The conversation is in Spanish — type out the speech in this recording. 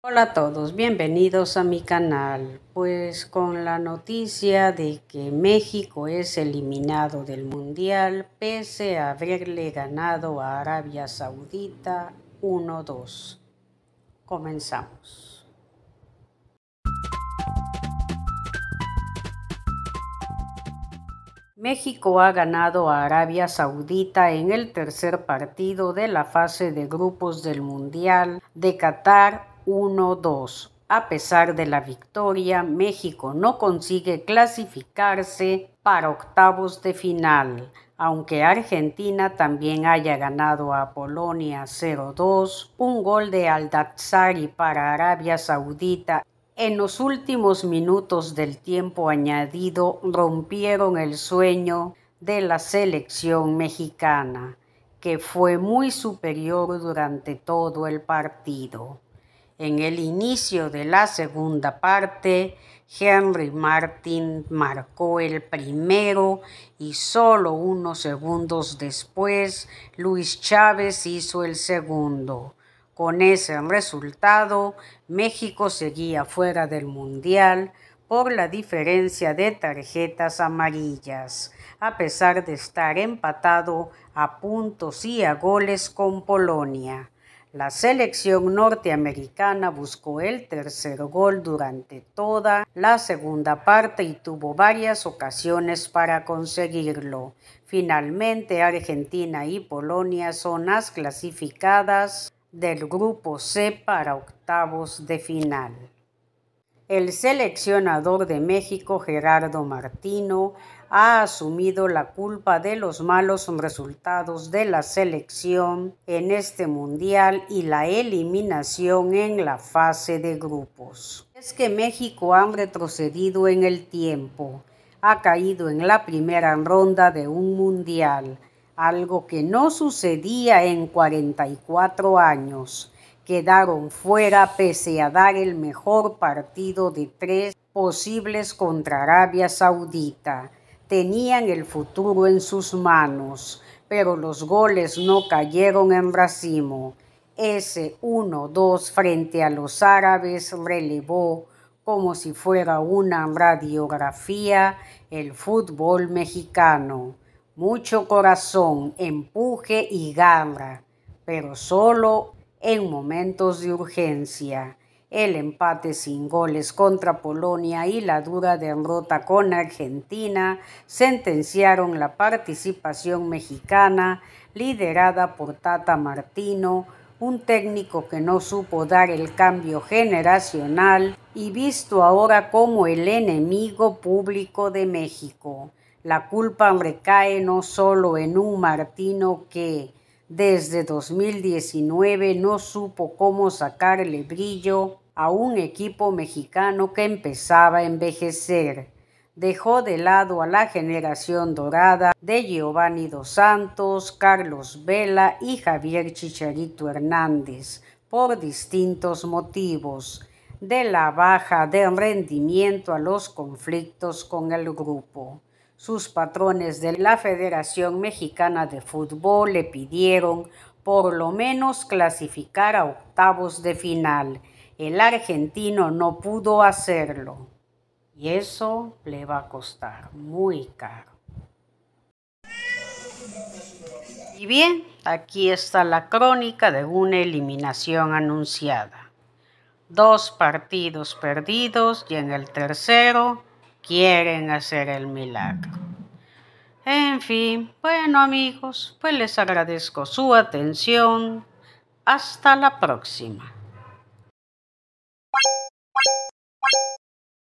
Hola a todos, bienvenidos a mi canal. Pues con la noticia de que México es eliminado del Mundial pese a haberle ganado a Arabia Saudita 1-2. Comenzamos. México ha ganado a Arabia Saudita en el tercer partido de la fase de grupos del Mundial de Qatar 1-2. A pesar de la victoria, México no consigue clasificarse para octavos de final, aunque Argentina también haya ganado a Polonia 0-2, un gol de Aldazari para Arabia Saudita en los últimos minutos del tiempo añadido rompieron el sueño de la selección mexicana, que fue muy superior durante todo el partido. En el inicio de la segunda parte, Henry Martin marcó el primero y solo unos segundos después Luis Chávez hizo el segundo. Con ese resultado, México seguía fuera del Mundial por la diferencia de tarjetas amarillas, a pesar de estar empatado a puntos y a goles con Polonia. La selección norteamericana buscó el tercer gol durante toda la segunda parte y tuvo varias ocasiones para conseguirlo. Finalmente, Argentina y Polonia son las clasificadas del grupo C para octavos de final. El seleccionador de México, Gerardo Martino, ha asumido la culpa de los malos resultados de la selección en este mundial y la eliminación en la fase de grupos. Es que México ha retrocedido en el tiempo, ha caído en la primera ronda de un mundial, algo que no sucedía en 44 años quedaron fuera pese a dar el mejor partido de tres posibles contra Arabia Saudita. Tenían el futuro en sus manos, pero los goles no cayeron en racimo. Ese 1-2 frente a los árabes relevó como si fuera una radiografía el fútbol mexicano. Mucho corazón, empuje y garra, pero solo en momentos de urgencia. El empate sin goles contra Polonia y la dura derrota con Argentina sentenciaron la participación mexicana liderada por Tata Martino, un técnico que no supo dar el cambio generacional y visto ahora como el enemigo público de México. La culpa recae no solo en un Martino que, desde 2019 no supo cómo sacarle brillo a un equipo mexicano que empezaba a envejecer. Dejó de lado a la generación dorada de Giovanni Dos Santos, Carlos Vela y Javier Chicharito Hernández por distintos motivos, de la baja de rendimiento a los conflictos con el grupo. Sus patrones de la Federación Mexicana de Fútbol le pidieron por lo menos clasificar a octavos de final. El argentino no pudo hacerlo y eso le va a costar muy caro. Y bien, aquí está la crónica de una eliminación anunciada. Dos partidos perdidos y en el tercero quieren hacer el milagro. En fin, bueno amigos, pues les agradezco su atención. Hasta la próxima.